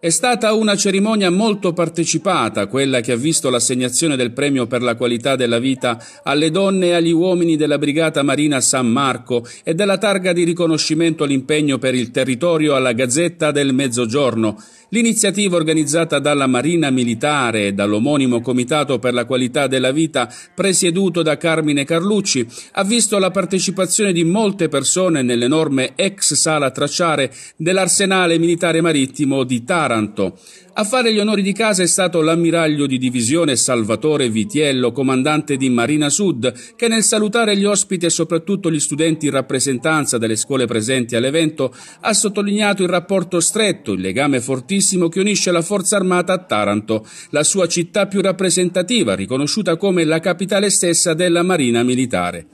È stata una cerimonia molto partecipata, quella che ha visto l'assegnazione del premio per la qualità della vita alle donne e agli uomini della Brigata Marina San Marco e della targa di riconoscimento all'impegno per il territorio alla Gazzetta del Mezzogiorno. L'iniziativa organizzata dalla Marina Militare e dall'omonimo Comitato per la qualità della vita, presieduto da Carmine Carlucci, ha visto la partecipazione di molte persone nell'enorme ex sala tracciare dell'arsenale militare marittimo di Tara Taranto. A fare gli onori di casa è stato l'ammiraglio di divisione Salvatore Vitiello, comandante di Marina Sud, che nel salutare gli ospiti e soprattutto gli studenti in rappresentanza delle scuole presenti all'evento ha sottolineato il rapporto stretto, il legame fortissimo che unisce la Forza Armata a Taranto, la sua città più rappresentativa, riconosciuta come la capitale stessa della Marina Militare.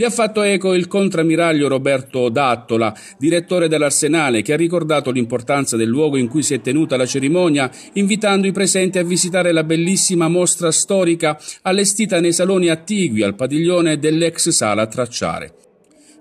Ne ha fatto eco il contrammiraglio Roberto Dattola, direttore dell'Arsenale, che ha ricordato l'importanza del luogo in cui si è tenuta la cerimonia, invitando i presenti a visitare la bellissima mostra storica allestita nei saloni attigui al padiglione dell'ex sala Tracciare.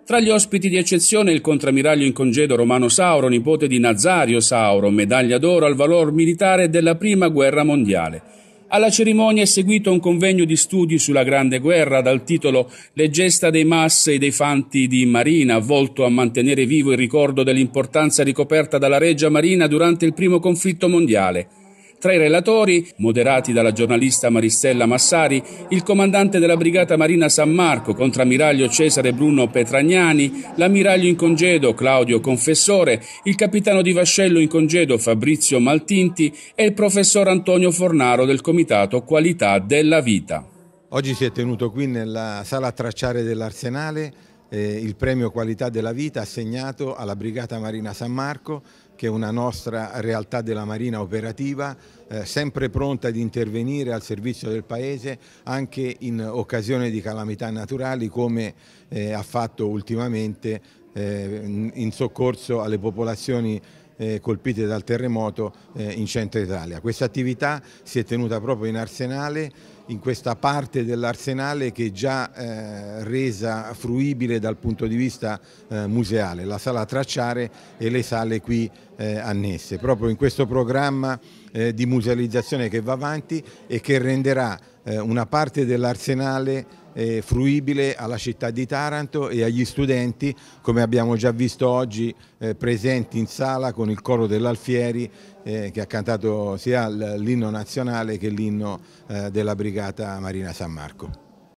Tra gli ospiti di eccezione il contrammiraglio in congedo Romano Sauro, nipote di Nazario Sauro, medaglia d'oro al valor militare della Prima Guerra Mondiale. Alla cerimonia è seguito un convegno di studi sulla Grande Guerra dal titolo Le gesta dei masse e dei fanti di Marina, volto a mantenere vivo il ricordo dell'importanza ricoperta dalla Regia Marina durante il primo conflitto mondiale. Tra i relatori, moderati dalla giornalista Maristella Massari, il comandante della brigata marina San Marco, contrammiraglio Cesare Bruno Petragnani, l'ammiraglio in congedo Claudio Confessore, il capitano di vascello in congedo Fabrizio Maltinti e il professor Antonio Fornaro del comitato Qualità della Vita. Oggi si è tenuto qui nella sala tracciare dell'Arsenale eh, il premio Qualità della Vita assegnato alla Brigata Marina San Marco che è una nostra realtà della Marina operativa, eh, sempre pronta ad intervenire al servizio del Paese anche in occasione di calamità naturali come eh, ha fatto ultimamente eh, in soccorso alle popolazioni eh, colpite dal terremoto eh, in centro Italia. Questa attività si è tenuta proprio in Arsenale, in questa parte dell'Arsenale che è già eh, resa fruibile dal punto di vista eh, museale, la sala tracciare e le sale qui eh, annesse. Proprio in questo programma eh, di musealizzazione che va avanti e che renderà una parte dell'arsenale eh, fruibile alla città di Taranto e agli studenti, come abbiamo già visto oggi eh, presenti in sala con il coro dell'Alfieri eh, che ha cantato sia l'inno nazionale che l'inno eh, della Brigata Marina San Marco.